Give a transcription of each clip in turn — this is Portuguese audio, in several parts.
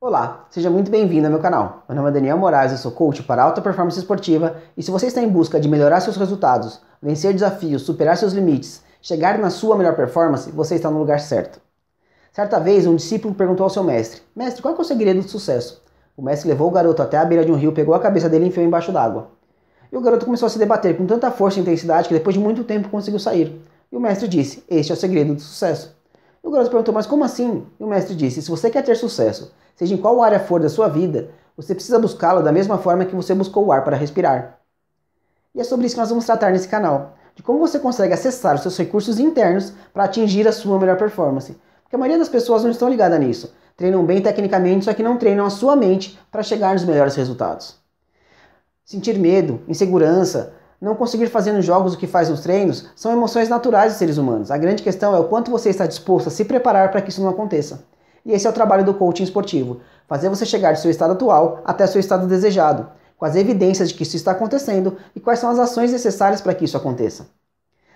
Olá, seja muito bem-vindo ao meu canal. Meu nome é Daniel Moraes, eu sou coach para alta performance esportiva e se você está em busca de melhorar seus resultados, vencer desafios, superar seus limites, chegar na sua melhor performance, você está no lugar certo. Certa vez, um discípulo perguntou ao seu mestre: Mestre, qual é o segredo do sucesso? O mestre levou o garoto até a beira de um rio, pegou a cabeça dele e enfiou embaixo d'água. E o garoto começou a se debater com tanta força e intensidade que depois de muito tempo conseguiu sair. E o mestre disse: Este é o segredo do sucesso. E o garoto perguntou, mas como assim? E o mestre disse, se você quer ter sucesso, seja em qual área for da sua vida, você precisa buscá-lo da mesma forma que você buscou o ar para respirar. E é sobre isso que nós vamos tratar nesse canal, de como você consegue acessar os seus recursos internos para atingir a sua melhor performance. Porque a maioria das pessoas não estão ligadas nisso. Treinam bem tecnicamente, só que não treinam a sua mente para chegar nos melhores resultados. Sentir medo, insegurança, não conseguir fazer nos jogos o que faz nos treinos são emoções naturais dos seres humanos. A grande questão é o quanto você está disposto a se preparar para que isso não aconteça. E esse é o trabalho do coaching esportivo: fazer você chegar do seu estado atual até seu estado desejado, com as evidências de que isso está acontecendo e quais são as ações necessárias para que isso aconteça.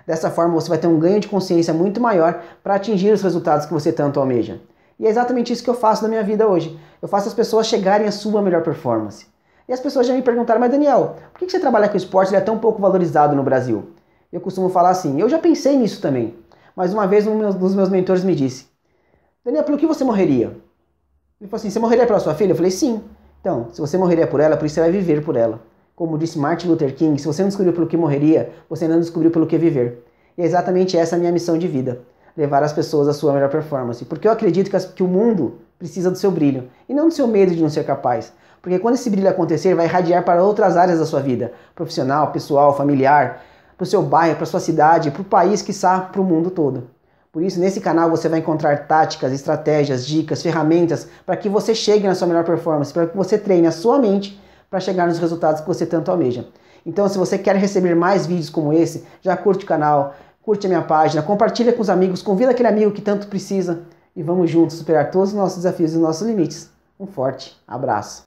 Dessa forma, você vai ter um ganho de consciência muito maior para atingir os resultados que você tanto almeja. E é exatamente isso que eu faço na minha vida hoje. Eu faço as pessoas chegarem à sua melhor performance. E as pessoas já me perguntaram, mas Daniel, por que você trabalha com esporte? Ele é tão pouco valorizado no Brasil. Eu costumo falar assim, eu já pensei nisso também. Mas uma vez um dos meus mentores me disse, Daniel, pelo que você morreria? Ele falou assim, você morreria pela sua filha? Eu falei, sim. Então, se você morreria por ela, por isso você vai viver por ela. Como disse Martin Luther King, se você não descobriu pelo que morreria, você ainda não descobriu pelo que viver. E é exatamente essa a minha missão de vida levar as pessoas à sua melhor performance. Porque eu acredito que, o mundo precisa do seu brilho e não do seu medo de não ser capaz. Porque quando esse brilho acontecer, vai irradiar para outras áreas da sua vida, profissional, pessoal, familiar, para o seu bairro, para a sua cidade, para o país, quiçá, para o mundo todo. Por isso, nesse canal você vai encontrar táticas, estratégias, dicas, ferramentas para que você chegue na sua melhor performance, para que você treine a sua mente para chegar nos resultados que você tanto almeja. Então, se você quer receber mais vídeos como esse, já curte o canal, curte a minha página, compartilha com os amigos, convida aquele amigo que tanto precisa e vamos juntos superar todos os nossos desafios e nossos limites. Um forte abraço!